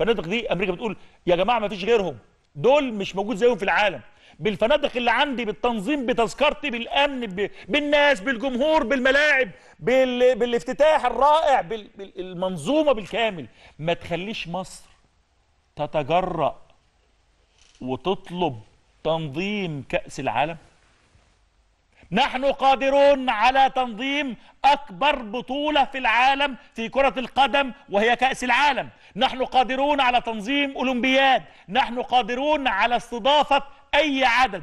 الفنادق دي امريكا بتقول يا جماعه ما فيش غيرهم دول مش موجود زيهم في العالم بالفنادق اللي عندي بالتنظيم بتذكرتي بالامن بالناس بالجمهور بالملاعب بال... بالافتتاح الرائع بال... بالمنظومه بالكامل ما تخليش مصر تتجرأ وتطلب تنظيم كأس العالم نحن قادرون على تنظيم أكبر بطولة في العالم في كرة القدم وهي كأس العالم نحن قادرون على تنظيم أولمبياد نحن قادرون على استضافة أي عدد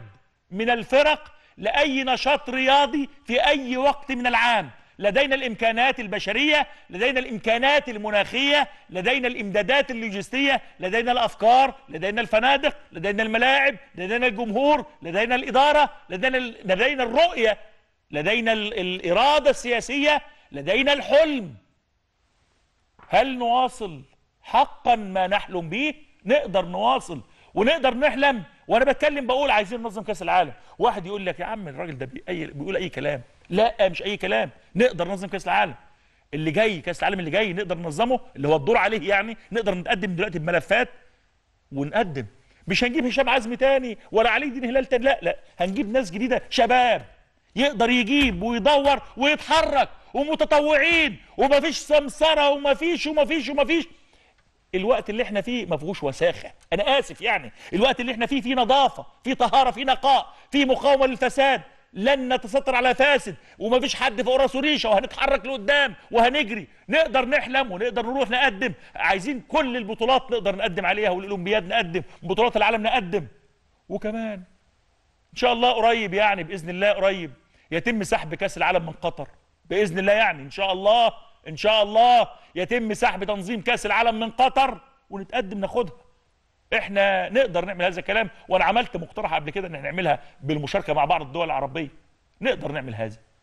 من الفرق لأي نشاط رياضي في أي وقت من العام لدينا الامكانات البشريه لدينا الامكانات المناخيه لدينا الامدادات اللوجستيه لدينا الافكار لدينا الفنادق لدينا الملاعب لدينا الجمهور لدينا الاداره لدينا لدينا الرؤيه لدينا الاراده السياسيه لدينا الحلم هل نواصل حقا ما نحلم به نقدر نواصل ونقدر نحلم وانا بتكلم بقول عايزين ننظم كاس العالم واحد يقول لك يا عم الراجل ده بي بيقول اي كلام لا مش اي كلام نقدر ننظم كاس العالم اللي جاي كاس العالم اللي جاي نقدر ننظمه اللي هو الدور عليه يعني نقدر نتقدم دلوقتي بملفات ونقدم مش هنجيب هشام عزمي تاني ولا علي دين هلال تاني لا لا هنجيب ناس جديده شباب يقدر يجيب ويدور ويتحرك ومتطوعين ومفيش سمسره ومفيش ومفيش ومفيش, ومفيش الوقت اللي احنا فيه ما فيهوش وساخه انا اسف يعني الوقت اللي احنا فيه فيه نظافه فيه طهاره فيه نقاء فيه مقاومه للفساد لن نتستر على فاسد وما فيش حد فوق راسه ريشه وهنتحرك لقدام وهنجري نقدر نحلم ونقدر نروح نقدم عايزين كل البطولات نقدر نقدم عليها والاولمبياد نقدم بطولات العالم نقدم وكمان ان شاء الله قريب يعني باذن الله قريب يتم سحب كاس العالم من قطر باذن الله يعني ان شاء الله ان شاء الله يتم سحب تنظيم كاس العالم من قطر ونتقدم ناخدها احنا نقدر نعمل هذا الكلام وانا عملت مقترح قبل كده ان احنا نعملها بالمشاركه مع بعض الدول العربيه نقدر نعمل هذا